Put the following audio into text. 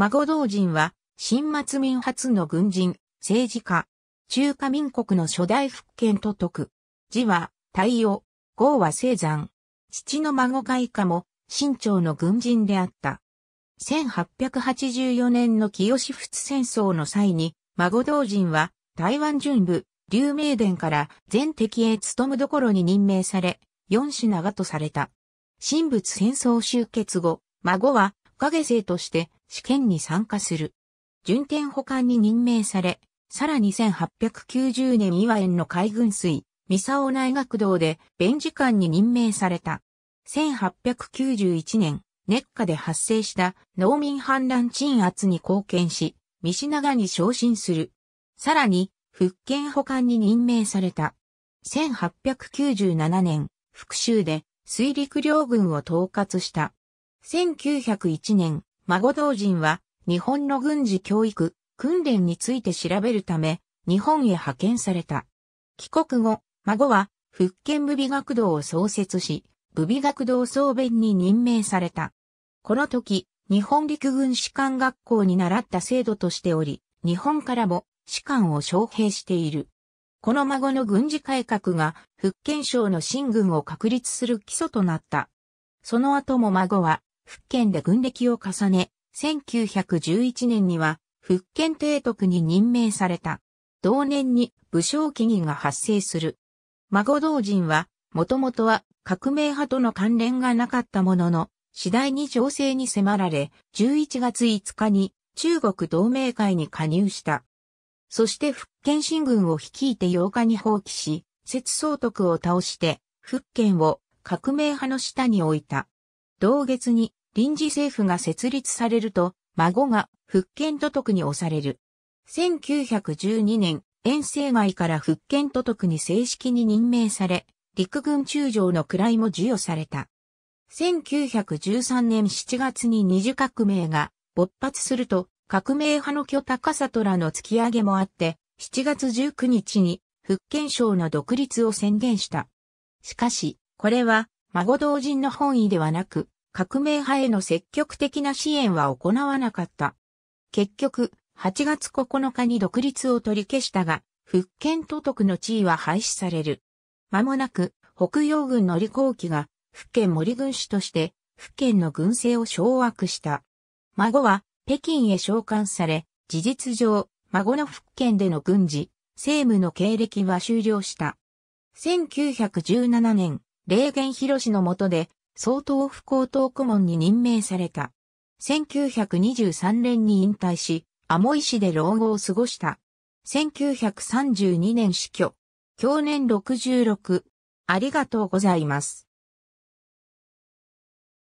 孫同人は、新末民初の軍人、政治家、中華民国の初代復権と解く。字は、太陽、号は青山。父の孫が以下も、新朝の軍人であった。1884年の清仏戦争の際に、孫同人は、台湾準部、劉明殿から全敵へ務むどころに任命され、四品がとされた。神仏戦争終結後、孫は影生として試験に参加する。順天保管に任命され、さらに1890年岩園の海軍水、三沢内学堂で弁事官に任命された。1891年、熱火で発生した農民反乱鎮圧に貢献し、三品川に昇進する。さらに、復権保管に任命された。1897年、復讐で水陸両軍を統括した。1901年、孫同人は日本の軍事教育、訓練について調べるため、日本へ派遣された。帰国後、孫は福建武美学堂を創設し、武美学堂総弁に任命された。この時、日本陸軍士官学校に習った制度としており、日本からも士官を招聘している。この孫の軍事改革が福建省の新軍を確立する基礎となった。その後も孫は福建で軍歴を重ね、1911年には福建提督に任命された。同年に武将起義が発生する。孫同人は、もともとは革命派との関連がなかったものの、次第に情勢に迫られ、11月5日に中国同盟会に加入した。そして福建新軍を率いて8日に放棄し、節総督を倒して、福建を革命派の下に置いた。同月に臨時政府が設立されると、孫が復権都督に押される。1912年、遠征外から復権都督に正式に任命され、陸軍中将の位も授与された。1913年7月に二次革命が勃発すると、革命派の巨高里らの突き上げもあって、7月19日に復権省の独立を宣言した。しかし、これは孫同人の本意ではなく、革命派への積極的な支援は行わなかった。結局、8月9日に独立を取り消したが、福建都督の地位は廃止される。間もなく、北洋軍の利工機が、福建森軍師として、福建の軍政を掌握した。孫は、北京へ召喚され、事実上、孫の福建での軍事、政務の経歴は終了した。1917年、霊源広氏の下で、総統府高等顧問に任命された。1923年に引退し、アモイ市で老後を過ごした。1932年死去。去年66。ありがとうございます。